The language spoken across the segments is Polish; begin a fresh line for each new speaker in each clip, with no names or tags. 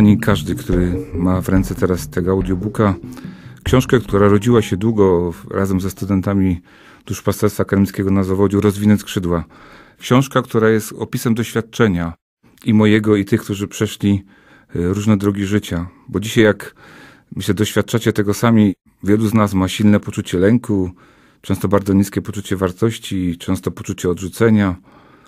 Kochani, każdy, który ma w ręce teraz tego audiobooka, książkę, która rodziła się długo razem ze studentami duszpasterstwa akademickiego na zawodziu Rozwinę skrzydła. Książka, która jest opisem doświadczenia i mojego, i tych, którzy przeszli y, różne drogi życia. Bo dzisiaj, jak myślę, doświadczacie tego sami, wielu z nas ma silne poczucie lęku, często bardzo niskie poczucie wartości, często poczucie odrzucenia.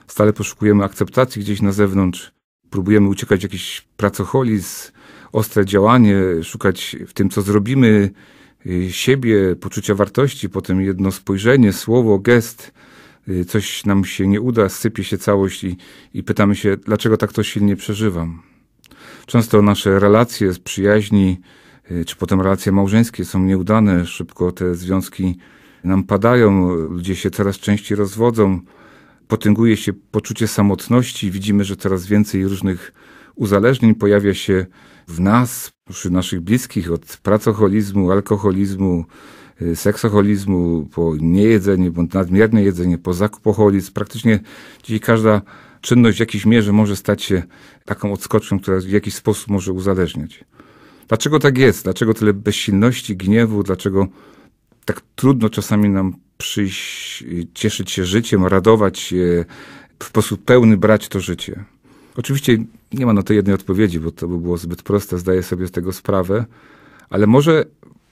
Stale poszukujemy akceptacji gdzieś na zewnątrz próbujemy uciekać w jakiś pracocholizm, ostre działanie, szukać w tym, co zrobimy, y, siebie, poczucia wartości, potem jedno spojrzenie, słowo, gest, y, coś nam się nie uda, sypie się całość i, i pytamy się, dlaczego tak to silnie przeżywam. Często nasze relacje z przyjaźni, y, czy potem relacje małżeńskie są nieudane, szybko te związki nam padają, ludzie się coraz częściej rozwodzą, potęguje się poczucie samotności, widzimy, że coraz więcej różnych uzależnień pojawia się w nas, przy naszych bliskich, od pracoholizmu, alkoholizmu, y, seksoholizmu, po niejedzenie bądź nadmierne jedzenie, po zakupoholizm. Praktycznie dzisiaj każda czynność w jakiejś mierze może stać się taką odskoczką, która w jakiś sposób może uzależniać. Dlaczego tak jest? Dlaczego tyle bezsilności, gniewu? Dlaczego tak trudno czasami nam przyjść, cieszyć się życiem, radować się, w sposób pełny brać to życie. Oczywiście nie ma na to jednej odpowiedzi, bo to by było zbyt proste, zdaję sobie z tego sprawę, ale może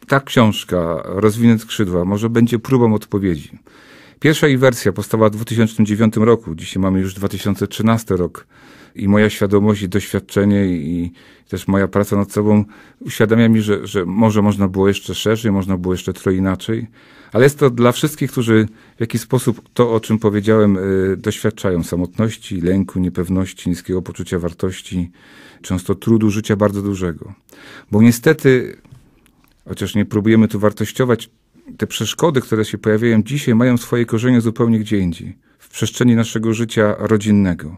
ta książka, Rozwinę skrzydła, może będzie próbą odpowiedzi. Pierwsza jej wersja powstała w 2009 roku, dzisiaj mamy już 2013 rok i moja świadomość i doświadczenie i też moja praca nad sobą uświadamia mi, że, że może można było jeszcze szerzej, można było jeszcze trochę inaczej. Ale jest to dla wszystkich, którzy w jakiś sposób to, o czym powiedziałem, y, doświadczają samotności, lęku, niepewności, niskiego poczucia wartości, często trudu życia bardzo dużego. Bo niestety, chociaż nie próbujemy tu wartościować, te przeszkody, które się pojawiają dzisiaj, mają swoje korzenie zupełnie gdzie indziej w przestrzeni naszego życia rodzinnego.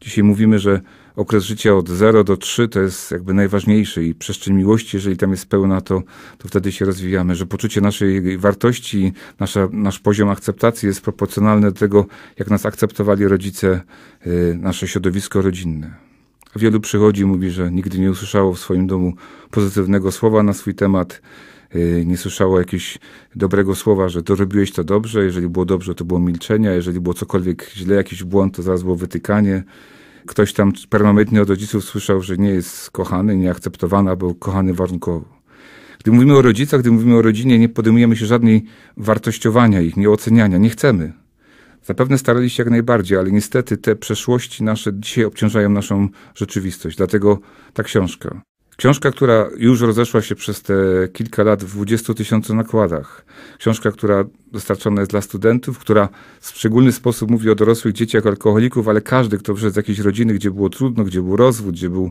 Dzisiaj mówimy, że okres życia od 0 do 3 to jest jakby najważniejszy i przestrzeń miłości, jeżeli tam jest pełna, to, to wtedy się rozwijamy, że poczucie naszej wartości, nasza, nasz poziom akceptacji jest proporcjonalny do tego, jak nas akceptowali rodzice, y, nasze środowisko rodzinne. Wielu przychodzi, i mówi, że nigdy nie usłyszało w swoim domu pozytywnego słowa na swój temat, Y, nie słyszało jakiegoś dobrego słowa, że to robiłeś to dobrze, jeżeli było dobrze, to było milczenia, jeżeli było cokolwiek źle, jakiś błąd, to zaraz było wytykanie. Ktoś tam permanentnie od rodziców słyszał, że nie jest kochany, nieakceptowany, był kochany warunkowo. Gdy mówimy o rodzicach, gdy mówimy o rodzinie, nie podejmujemy się żadnej wartościowania ich, nie oceniania, nie chcemy. Zapewne starali się jak najbardziej, ale niestety te przeszłości nasze dzisiaj obciążają naszą rzeczywistość. Dlatego ta książka. Książka, która już rozeszła się przez te kilka lat w 20 tysiącach nakładach. Książka, która dostarczona jest dla studentów, która w szczególny sposób mówi o dorosłych dzieciach alkoholików, ale każdy, kto przyszedł z jakiejś rodziny, gdzie było trudno, gdzie był rozwód, gdzie był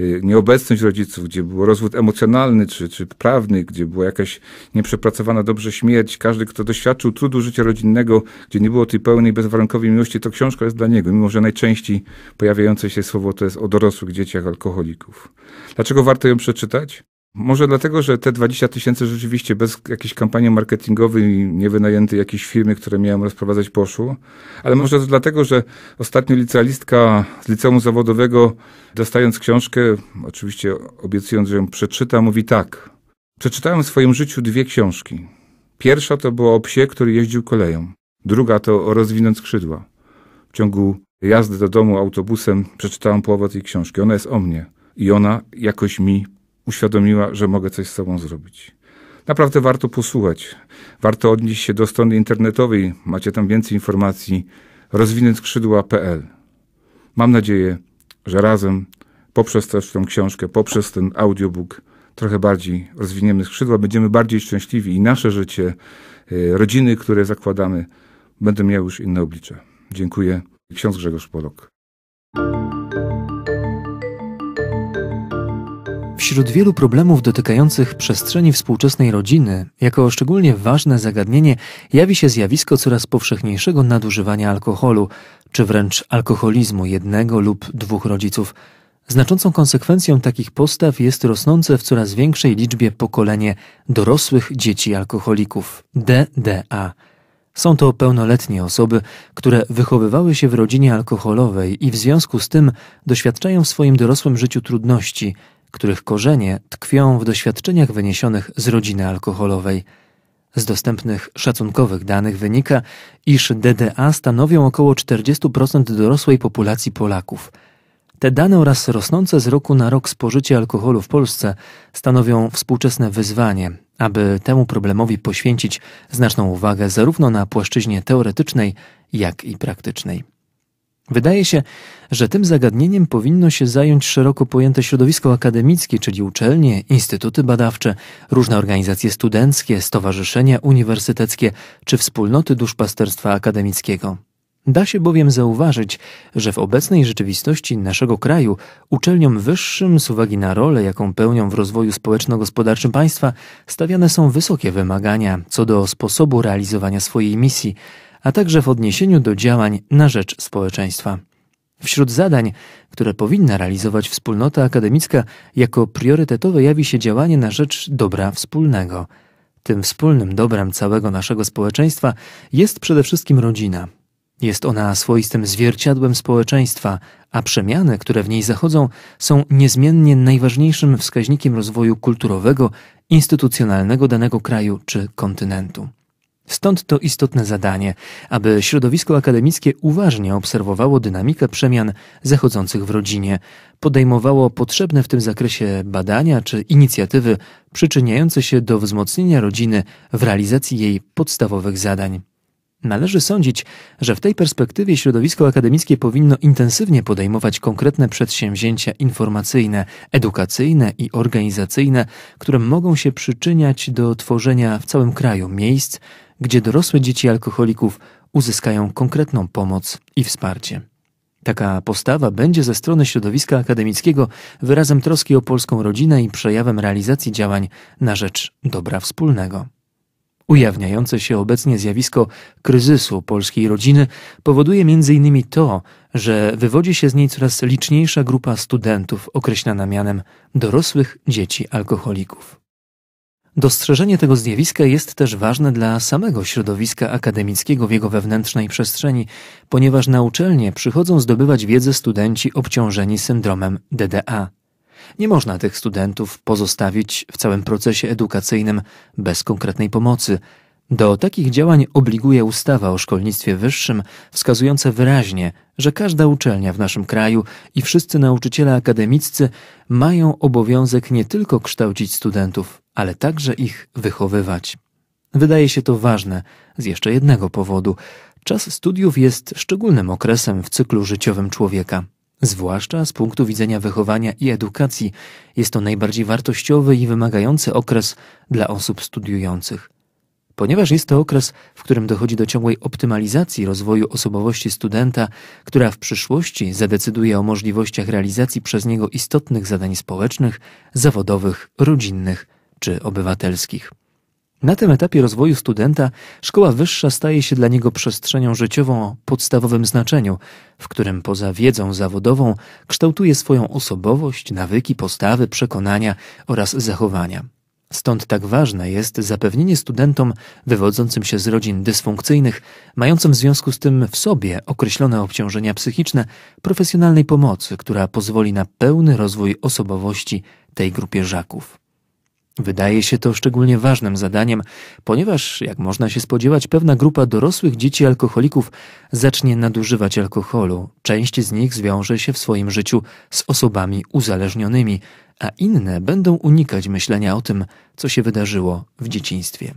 y, nieobecność rodziców, gdzie był rozwód emocjonalny czy, czy prawny, gdzie była jakaś nieprzepracowana dobrze śmierć, każdy, kto doświadczył trudu życia rodzinnego, gdzie nie było tej pełnej, bezwarunkowej miłości, to książka jest dla niego, mimo że najczęściej pojawiające się słowo to jest o dorosłych dzieciach alkoholików. Dlaczego warto ją przeczytać? Może dlatego, że te 20 tysięcy rzeczywiście bez jakiejś kampanii marketingowej nie wynajęty jakiejś firmy, które miałem rozprowadzać poszło, ale może dlatego, że ostatnio licealistka z liceum zawodowego dostając książkę, oczywiście obiecując, że ją przeczyta, mówi tak. Przeczytałem w swoim życiu dwie książki. Pierwsza to była o psie, który jeździł koleją. Druga to o rozwinąć skrzydła. W ciągu jazdy do domu autobusem przeczytałem połowę tej książki. Ona jest o mnie i ona jakoś mi uświadomiła, że mogę coś z sobą zrobić. Naprawdę warto posłuchać. Warto odnieść się do strony internetowej, macie tam więcej informacji, rozwinętskrzydła.pl. Mam nadzieję, że razem, poprzez też książkę, poprzez ten audiobook, trochę bardziej rozwiniemy skrzydła, będziemy bardziej szczęśliwi i nasze życie, y, rodziny, które zakładamy, będą miały już inne oblicze. Dziękuję. Ksiądz Grzegorz Polok.
Wśród wielu problemów dotykających przestrzeni współczesnej rodziny, jako szczególnie ważne zagadnienie jawi się zjawisko coraz powszechniejszego nadużywania alkoholu, czy wręcz alkoholizmu jednego lub dwóch rodziców. Znaczącą konsekwencją takich postaw jest rosnące w coraz większej liczbie pokolenie dorosłych dzieci alkoholików DDA. Są to pełnoletnie osoby, które wychowywały się w rodzinie alkoholowej i w związku z tym doświadczają w swoim dorosłym życiu trudności których korzenie tkwią w doświadczeniach wyniesionych z rodziny alkoholowej. Z dostępnych szacunkowych danych wynika, iż DDA stanowią około 40% dorosłej populacji Polaków. Te dane oraz rosnące z roku na rok spożycie alkoholu w Polsce stanowią współczesne wyzwanie, aby temu problemowi poświęcić znaczną uwagę zarówno na płaszczyźnie teoretycznej, jak i praktycznej. Wydaje się, że tym zagadnieniem powinno się zająć szeroko pojęte środowisko akademickie, czyli uczelnie, instytuty badawcze, różne organizacje studenckie, stowarzyszenia uniwersyteckie czy wspólnoty duszpasterstwa akademickiego. Da się bowiem zauważyć, że w obecnej rzeczywistości naszego kraju uczelniom wyższym z uwagi na rolę, jaką pełnią w rozwoju społeczno-gospodarczym państwa, stawiane są wysokie wymagania co do sposobu realizowania swojej misji – a także w odniesieniu do działań na rzecz społeczeństwa. Wśród zadań, które powinna realizować wspólnota akademicka, jako priorytetowe jawi się działanie na rzecz dobra wspólnego. Tym wspólnym dobrem całego naszego społeczeństwa jest przede wszystkim rodzina. Jest ona swoistym zwierciadłem społeczeństwa, a przemiany, które w niej zachodzą, są niezmiennie najważniejszym wskaźnikiem rozwoju kulturowego, instytucjonalnego danego kraju czy kontynentu. Stąd to istotne zadanie, aby środowisko akademickie uważnie obserwowało dynamikę przemian zachodzących w rodzinie, podejmowało potrzebne w tym zakresie badania czy inicjatywy przyczyniające się do wzmocnienia rodziny w realizacji jej podstawowych zadań. Należy sądzić, że w tej perspektywie środowisko akademickie powinno intensywnie podejmować konkretne przedsięwzięcia informacyjne, edukacyjne i organizacyjne, które mogą się przyczyniać do tworzenia w całym kraju miejsc, gdzie dorosłe dzieci alkoholików uzyskają konkretną pomoc i wsparcie. Taka postawa będzie ze strony środowiska akademickiego wyrazem troski o polską rodzinę i przejawem realizacji działań na rzecz dobra wspólnego. Ujawniające się obecnie zjawisko kryzysu polskiej rodziny powoduje m.in. to, że wywodzi się z niej coraz liczniejsza grupa studentów określana mianem dorosłych dzieci alkoholików. Dostrzeżenie tego zjawiska jest też ważne dla samego środowiska akademickiego w jego wewnętrznej przestrzeni, ponieważ na uczelnie przychodzą zdobywać wiedzę studenci obciążeni syndromem DDA. Nie można tych studentów pozostawić w całym procesie edukacyjnym bez konkretnej pomocy, do takich działań obliguje ustawa o szkolnictwie wyższym, wskazująca wyraźnie, że każda uczelnia w naszym kraju i wszyscy nauczyciele akademiccy mają obowiązek nie tylko kształcić studentów, ale także ich wychowywać. Wydaje się to ważne z jeszcze jednego powodu. Czas studiów jest szczególnym okresem w cyklu życiowym człowieka. Zwłaszcza z punktu widzenia wychowania i edukacji jest to najbardziej wartościowy i wymagający okres dla osób studiujących. Ponieważ jest to okres, w którym dochodzi do ciągłej optymalizacji rozwoju osobowości studenta, która w przyszłości zadecyduje o możliwościach realizacji przez niego istotnych zadań społecznych, zawodowych, rodzinnych czy obywatelskich. Na tym etapie rozwoju studenta szkoła wyższa staje się dla niego przestrzenią życiową o podstawowym znaczeniu, w którym poza wiedzą zawodową kształtuje swoją osobowość, nawyki, postawy, przekonania oraz zachowania. Stąd tak ważne jest zapewnienie studentom wywodzącym się z rodzin dysfunkcyjnych, mającym w związku z tym w sobie określone obciążenia psychiczne, profesjonalnej pomocy, która pozwoli na pełny rozwój osobowości tej grupie żaków. Wydaje się to szczególnie ważnym zadaniem, ponieważ, jak można się spodziewać, pewna grupa dorosłych dzieci alkoholików zacznie nadużywać alkoholu. Część z nich zwiąże się w swoim życiu z osobami uzależnionymi, a inne będą unikać myślenia o tym, co się wydarzyło w dzieciństwie.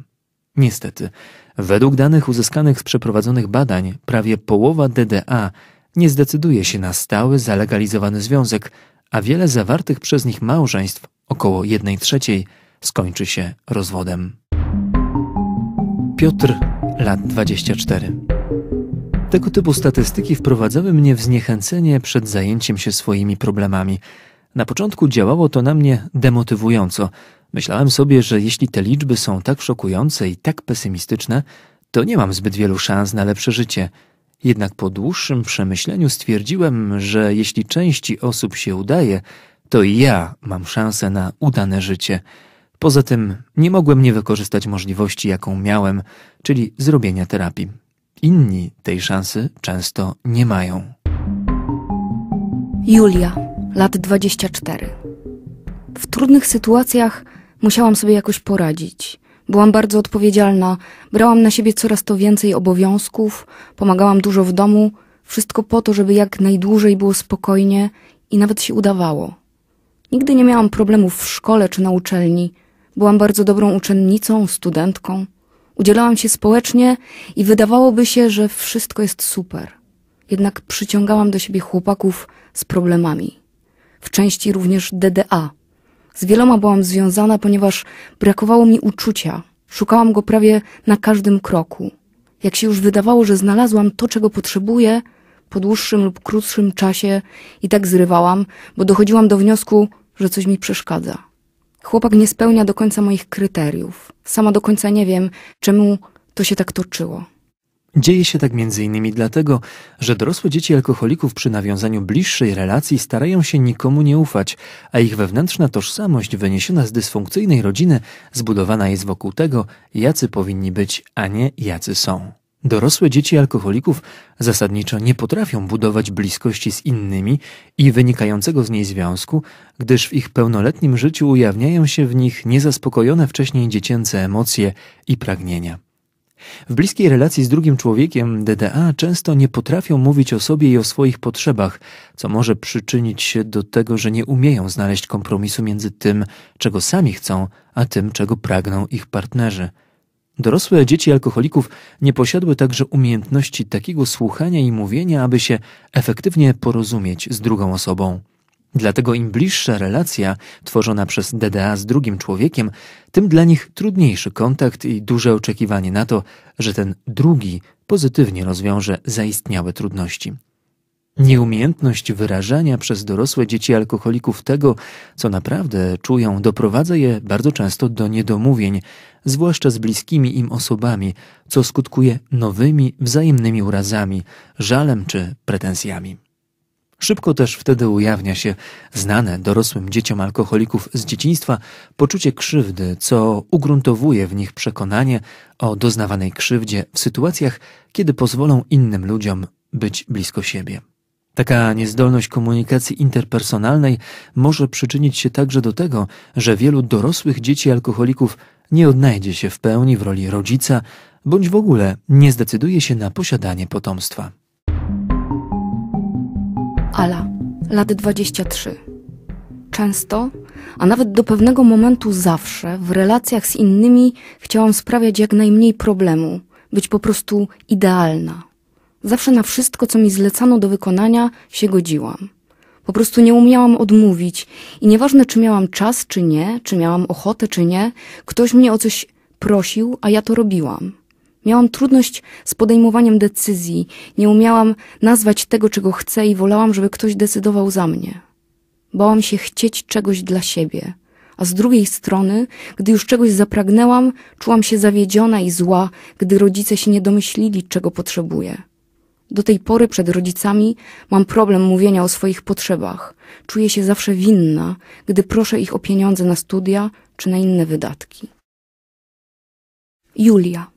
Niestety, według danych uzyskanych z przeprowadzonych badań, prawie połowa DDA nie zdecyduje się na stały, zalegalizowany związek, a wiele zawartych przez nich małżeństw, około 1 trzeciej, skończy się rozwodem. Piotr, lat 24. Tego typu statystyki wprowadzały mnie w zniechęcenie przed zajęciem się swoimi problemami – na początku działało to na mnie demotywująco. Myślałem sobie, że jeśli te liczby są tak szokujące i tak pesymistyczne, to nie mam zbyt wielu szans na lepsze życie. Jednak po dłuższym przemyśleniu stwierdziłem, że jeśli części osób się udaje, to i ja mam szansę na udane życie. Poza tym nie mogłem nie wykorzystać możliwości, jaką miałem, czyli zrobienia terapii. Inni tej szansy często nie mają.
Julia lat 24. W trudnych sytuacjach musiałam sobie jakoś poradzić. Byłam bardzo odpowiedzialna, brałam na siebie coraz to więcej obowiązków, pomagałam dużo w domu, wszystko po to, żeby jak najdłużej było spokojnie i nawet się udawało. Nigdy nie miałam problemów w szkole czy na uczelni. Byłam bardzo dobrą uczennicą, studentką. Udzielałam się społecznie i wydawałoby się, że wszystko jest super. Jednak przyciągałam do siebie chłopaków z problemami w części również DDA. Z wieloma byłam związana, ponieważ brakowało mi uczucia. Szukałam go prawie na każdym kroku. Jak się już wydawało, że znalazłam to, czego potrzebuję, po dłuższym lub krótszym czasie i tak zrywałam, bo dochodziłam do wniosku, że coś mi przeszkadza. Chłopak nie spełnia do końca moich kryteriów. Sama do końca nie wiem, czemu to się tak toczyło.
Dzieje się tak m.in. dlatego, że dorosłe dzieci alkoholików przy nawiązaniu bliższej relacji starają się nikomu nie ufać, a ich wewnętrzna tożsamość wyniesiona z dysfunkcyjnej rodziny zbudowana jest wokół tego, jacy powinni być, a nie jacy są. Dorosłe dzieci alkoholików zasadniczo nie potrafią budować bliskości z innymi i wynikającego z niej związku, gdyż w ich pełnoletnim życiu ujawniają się w nich niezaspokojone wcześniej dziecięce emocje i pragnienia. W bliskiej relacji z drugim człowiekiem DDA często nie potrafią mówić o sobie i o swoich potrzebach, co może przyczynić się do tego, że nie umieją znaleźć kompromisu między tym, czego sami chcą, a tym, czego pragną ich partnerzy. Dorosłe dzieci alkoholików nie posiadły także umiejętności takiego słuchania i mówienia, aby się efektywnie porozumieć z drugą osobą. Dlatego im bliższa relacja tworzona przez DDA z drugim człowiekiem, tym dla nich trudniejszy kontakt i duże oczekiwanie na to, że ten drugi pozytywnie rozwiąże zaistniałe trudności. Nieumiejętność wyrażania przez dorosłe dzieci alkoholików tego, co naprawdę czują, doprowadza je bardzo często do niedomówień, zwłaszcza z bliskimi im osobami, co skutkuje nowymi wzajemnymi urazami, żalem czy pretensjami. Szybko też wtedy ujawnia się znane dorosłym dzieciom alkoholików z dzieciństwa poczucie krzywdy, co ugruntowuje w nich przekonanie o doznawanej krzywdzie w sytuacjach, kiedy pozwolą innym ludziom być blisko siebie. Taka niezdolność komunikacji interpersonalnej może przyczynić się także do tego, że wielu dorosłych dzieci alkoholików nie odnajdzie się w pełni w roli rodzica bądź w ogóle nie zdecyduje się na posiadanie potomstwa.
Ala, lat 23. Często, a nawet do pewnego momentu zawsze, w relacjach z innymi chciałam sprawiać jak najmniej problemu, być po prostu idealna. Zawsze na wszystko, co mi zlecano do wykonania, się godziłam. Po prostu nie umiałam odmówić i nieważne, czy miałam czas, czy nie, czy miałam ochotę, czy nie, ktoś mnie o coś prosił, a ja to robiłam. Miałam trudność z podejmowaniem decyzji, nie umiałam nazwać tego, czego chcę i wolałam, żeby ktoś decydował za mnie. Bałam się chcieć czegoś dla siebie, a z drugiej strony, gdy już czegoś zapragnęłam, czułam się zawiedziona i zła, gdy rodzice się nie domyślili, czego potrzebuję. Do tej pory przed rodzicami mam problem mówienia o swoich potrzebach. Czuję się zawsze winna, gdy proszę ich o pieniądze na studia czy na inne wydatki. Julia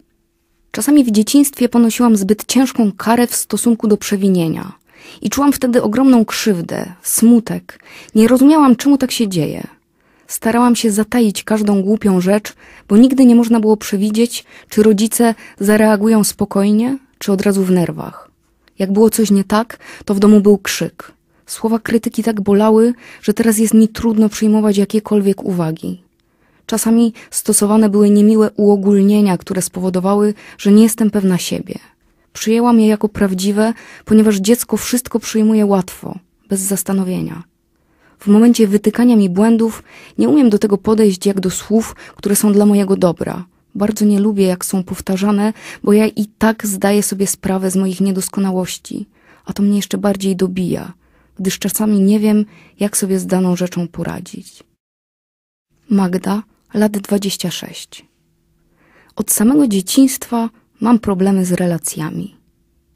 Czasami w dzieciństwie ponosiłam zbyt ciężką karę w stosunku do przewinienia. I czułam wtedy ogromną krzywdę, smutek. Nie rozumiałam, czemu tak się dzieje. Starałam się zataić każdą głupią rzecz, bo nigdy nie można było przewidzieć, czy rodzice zareagują spokojnie, czy od razu w nerwach. Jak było coś nie tak, to w domu był krzyk. Słowa krytyki tak bolały, że teraz jest mi trudno przyjmować jakiekolwiek uwagi. Czasami stosowane były niemiłe uogólnienia, które spowodowały, że nie jestem pewna siebie. Przyjęłam je jako prawdziwe, ponieważ dziecko wszystko przyjmuje łatwo, bez zastanowienia. W momencie wytykania mi błędów nie umiem do tego podejść jak do słów, które są dla mojego dobra. Bardzo nie lubię, jak są powtarzane, bo ja i tak zdaję sobie sprawę z moich niedoskonałości, a to mnie jeszcze bardziej dobija, gdyż czasami nie wiem, jak sobie z daną rzeczą poradzić. Magda lat 26. Od samego dzieciństwa mam problemy z relacjami.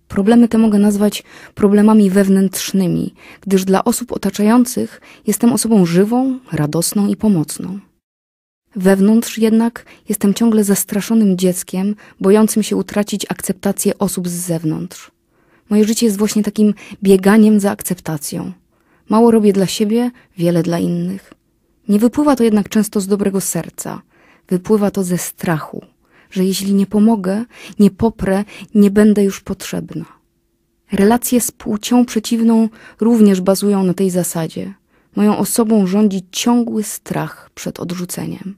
Problemy te mogę nazwać problemami wewnętrznymi, gdyż dla osób otaczających jestem osobą żywą, radosną i pomocną. Wewnątrz jednak jestem ciągle zastraszonym dzieckiem, bojącym się utracić akceptację osób z zewnątrz. Moje życie jest właśnie takim bieganiem za akceptacją. Mało robię dla siebie, wiele dla innych. Nie wypływa to jednak często z dobrego serca, wypływa to ze strachu, że jeśli nie pomogę, nie poprę, nie będę już potrzebna. Relacje z płcią przeciwną również bazują na tej zasadzie. Moją osobą rządzi ciągły strach przed odrzuceniem.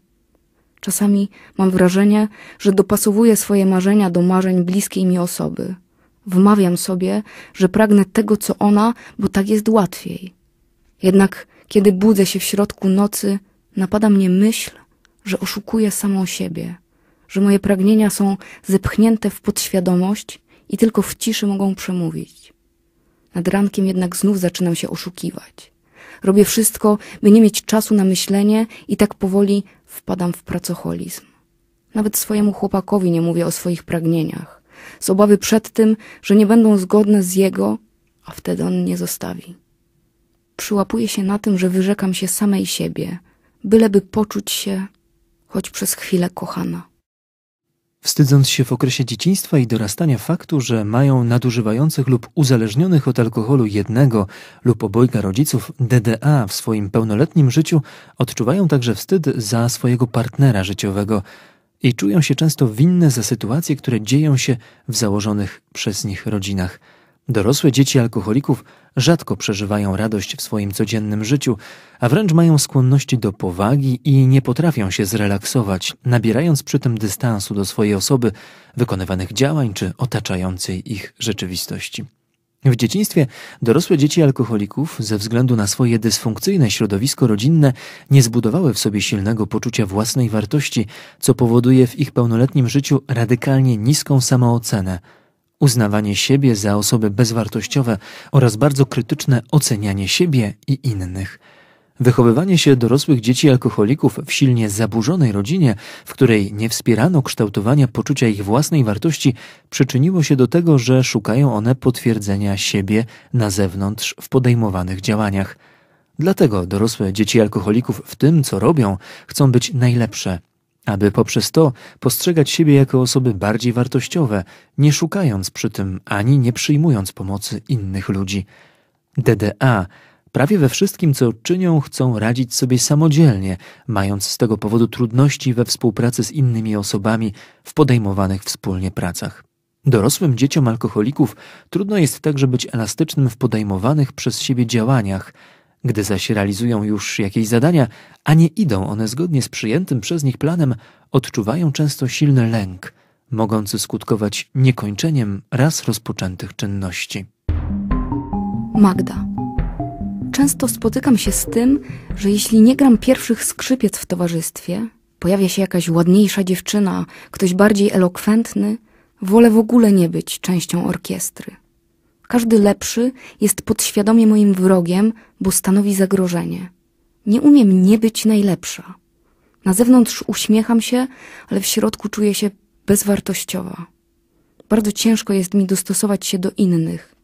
Czasami mam wrażenie, że dopasowuję swoje marzenia do marzeń bliskiej mi osoby. Wmawiam sobie, że pragnę tego, co ona, bo tak jest łatwiej. Jednak kiedy budzę się w środku nocy, napada mnie myśl, że oszukuję samą siebie, że moje pragnienia są zepchnięte w podświadomość i tylko w ciszy mogą przemówić. Nad rankiem jednak znów zaczynam się oszukiwać. Robię wszystko, by nie mieć czasu na myślenie i tak powoli wpadam w pracocholizm. Nawet swojemu chłopakowi nie mówię o swoich pragnieniach, z obawy przed tym, że nie będą zgodne z jego, a wtedy on nie zostawi przyłapuję się na tym, że wyrzekam się samej siebie, byleby poczuć się choć przez chwilę kochana.
Wstydząc się w okresie dzieciństwa i dorastania faktu, że mają nadużywających lub uzależnionych od alkoholu jednego lub obojga rodziców DDA w swoim pełnoletnim życiu, odczuwają także wstyd za swojego partnera życiowego i czują się często winne za sytuacje, które dzieją się w założonych przez nich rodzinach. Dorosłe dzieci alkoholików rzadko przeżywają radość w swoim codziennym życiu, a wręcz mają skłonności do powagi i nie potrafią się zrelaksować, nabierając przy tym dystansu do swojej osoby, wykonywanych działań czy otaczającej ich rzeczywistości. W dzieciństwie dorosłe dzieci alkoholików ze względu na swoje dysfunkcyjne środowisko rodzinne nie zbudowały w sobie silnego poczucia własnej wartości, co powoduje w ich pełnoletnim życiu radykalnie niską samoocenę – uznawanie siebie za osoby bezwartościowe oraz bardzo krytyczne ocenianie siebie i innych. Wychowywanie się dorosłych dzieci alkoholików w silnie zaburzonej rodzinie, w której nie wspierano kształtowania poczucia ich własnej wartości, przyczyniło się do tego, że szukają one potwierdzenia siebie na zewnątrz w podejmowanych działaniach. Dlatego dorosłe dzieci alkoholików w tym, co robią, chcą być najlepsze, aby poprzez to postrzegać siebie jako osoby bardziej wartościowe, nie szukając przy tym ani nie przyjmując pomocy innych ludzi. DDA prawie we wszystkim, co czynią, chcą radzić sobie samodzielnie, mając z tego powodu trudności we współpracy z innymi osobami w podejmowanych wspólnie pracach. Dorosłym dzieciom alkoholików trudno jest także być elastycznym w podejmowanych przez siebie działaniach, gdy zaś realizują już jakieś zadania, a nie idą one zgodnie z przyjętym przez nich planem, odczuwają często silny lęk, mogący skutkować niekończeniem raz rozpoczętych czynności.
Magda. Często spotykam się z tym, że jeśli nie gram pierwszych skrzypiec w towarzystwie, pojawia się jakaś ładniejsza dziewczyna, ktoś bardziej elokwentny, wolę w ogóle nie być częścią orkiestry. Każdy lepszy jest podświadomie moim wrogiem, bo stanowi zagrożenie. Nie umiem nie być najlepsza. Na zewnątrz uśmiecham się, ale w środku czuję się bezwartościowa. Bardzo ciężko jest mi dostosować się do innych.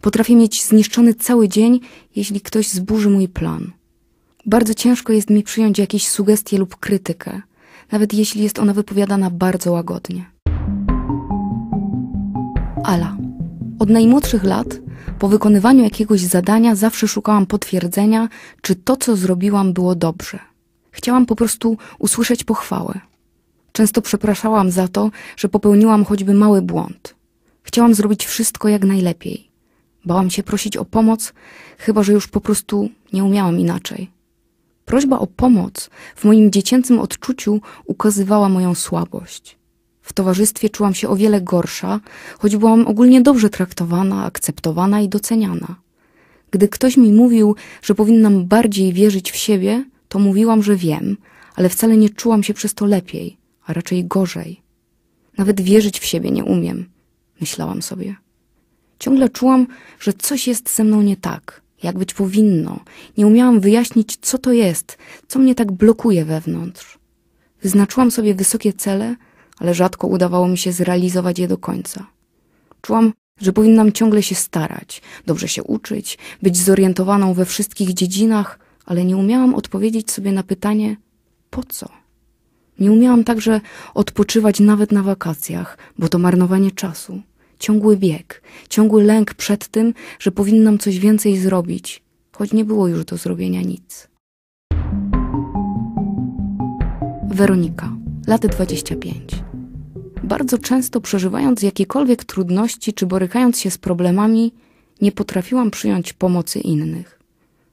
Potrafię mieć zniszczony cały dzień, jeśli ktoś zburzy mój plan. Bardzo ciężko jest mi przyjąć jakieś sugestie lub krytykę, nawet jeśli jest ona wypowiadana bardzo łagodnie. Ala. Od najmłodszych lat, po wykonywaniu jakiegoś zadania, zawsze szukałam potwierdzenia, czy to, co zrobiłam, było dobrze. Chciałam po prostu usłyszeć pochwałę. Często przepraszałam za to, że popełniłam choćby mały błąd. Chciałam zrobić wszystko jak najlepiej. Bałam się prosić o pomoc, chyba że już po prostu nie umiałam inaczej. Prośba o pomoc w moim dziecięcym odczuciu ukazywała moją słabość. W towarzystwie czułam się o wiele gorsza, choć byłam ogólnie dobrze traktowana, akceptowana i doceniana. Gdy ktoś mi mówił, że powinnam bardziej wierzyć w siebie, to mówiłam, że wiem, ale wcale nie czułam się przez to lepiej, a raczej gorzej. Nawet wierzyć w siebie nie umiem, myślałam sobie. Ciągle czułam, że coś jest ze mną nie tak, jak być powinno. Nie umiałam wyjaśnić, co to jest, co mnie tak blokuje wewnątrz. Wyznaczyłam sobie wysokie cele, ale rzadko udawało mi się zrealizować je do końca. Czułam, że powinnam ciągle się starać, dobrze się uczyć, być zorientowaną we wszystkich dziedzinach, ale nie umiałam odpowiedzieć sobie na pytanie po co? Nie umiałam także odpoczywać nawet na wakacjach, bo to marnowanie czasu, ciągły bieg, ciągły lęk przed tym, że powinnam coś więcej zrobić, choć nie było już do zrobienia nic. Weronika, lata 25 bardzo często przeżywając jakiekolwiek trudności czy borykając się z problemami, nie potrafiłam przyjąć pomocy innych.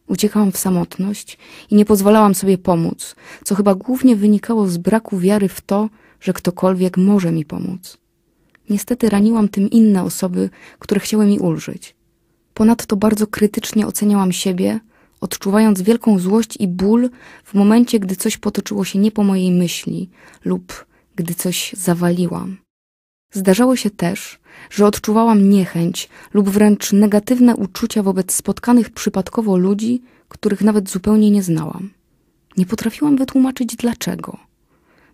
Uciekałam w samotność i nie pozwalałam sobie pomóc, co chyba głównie wynikało z braku wiary w to, że ktokolwiek może mi pomóc. Niestety raniłam tym inne osoby, które chciały mi ulżyć. Ponadto bardzo krytycznie oceniałam siebie, odczuwając wielką złość i ból w momencie, gdy coś potoczyło się nie po mojej myśli lub gdy coś zawaliłam. Zdarzało się też, że odczuwałam niechęć lub wręcz negatywne uczucia wobec spotkanych przypadkowo ludzi, których nawet zupełnie nie znałam. Nie potrafiłam wytłumaczyć dlaczego.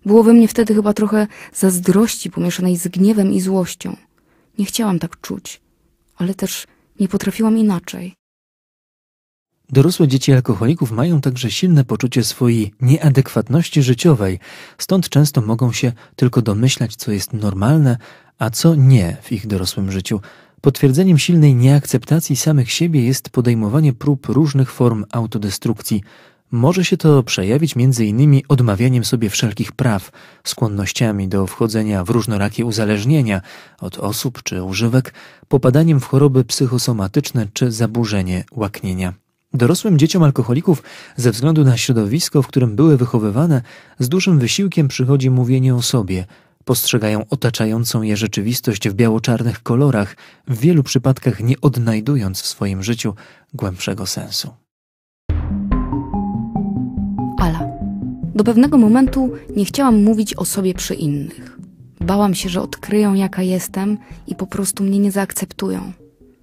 Było we mnie wtedy chyba trochę zazdrości pomieszanej z gniewem i złością. Nie chciałam tak czuć, ale też nie potrafiłam inaczej.
Dorosłe dzieci alkoholików mają także silne poczucie swojej nieadekwatności życiowej, stąd często mogą się tylko domyślać, co jest normalne, a co nie w ich dorosłym życiu. Potwierdzeniem silnej nieakceptacji samych siebie jest podejmowanie prób różnych form autodestrukcji. Może się to przejawić m.in. odmawianiem sobie wszelkich praw, skłonnościami do wchodzenia w różnorakie uzależnienia od osób czy używek, popadaniem w choroby psychosomatyczne czy zaburzenie łaknienia. Dorosłym dzieciom alkoholików, ze względu na środowisko, w którym były wychowywane, z dużym wysiłkiem przychodzi mówienie o sobie. Postrzegają otaczającą je rzeczywistość w biało-czarnych kolorach, w wielu przypadkach nie odnajdując w swoim życiu głębszego sensu.
Ala. Do pewnego momentu nie chciałam mówić o sobie przy innych. Bałam się, że odkryją, jaka jestem i po prostu mnie nie zaakceptują.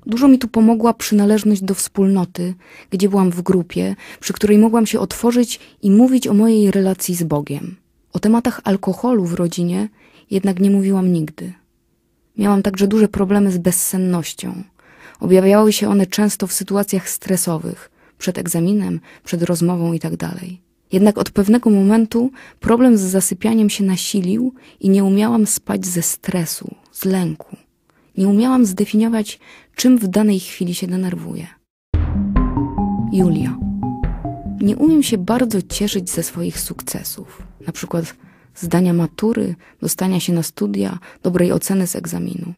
Dużo mi tu pomogła przynależność do wspólnoty, gdzie byłam w grupie, przy której mogłam się otworzyć i mówić o mojej relacji z Bogiem. O tematach alkoholu w rodzinie jednak nie mówiłam nigdy. Miałam także duże problemy z bezsennością. Objawiały się one często w sytuacjach stresowych, przed egzaminem, przed rozmową itd. Tak jednak od pewnego momentu problem z zasypianiem się nasilił i nie umiałam spać ze stresu, z lęku. Nie umiałam zdefiniować, czym w danej chwili się denerwuję. Julia. Nie umiem się bardzo cieszyć ze swoich sukcesów, na przykład zdania matury, dostania się na studia, dobrej oceny z egzaminu.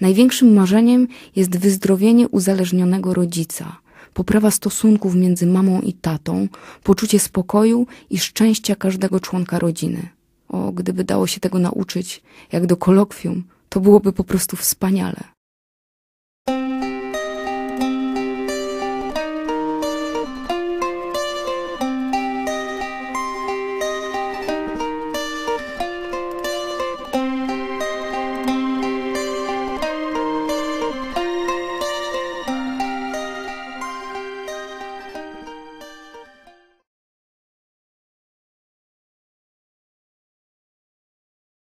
Największym marzeniem jest wyzdrowienie uzależnionego rodzica, poprawa stosunków między mamą i tatą, poczucie spokoju i szczęścia każdego członka rodziny. O, gdyby dało się tego nauczyć, jak do kolokwium, to byłoby po prostu wspaniale.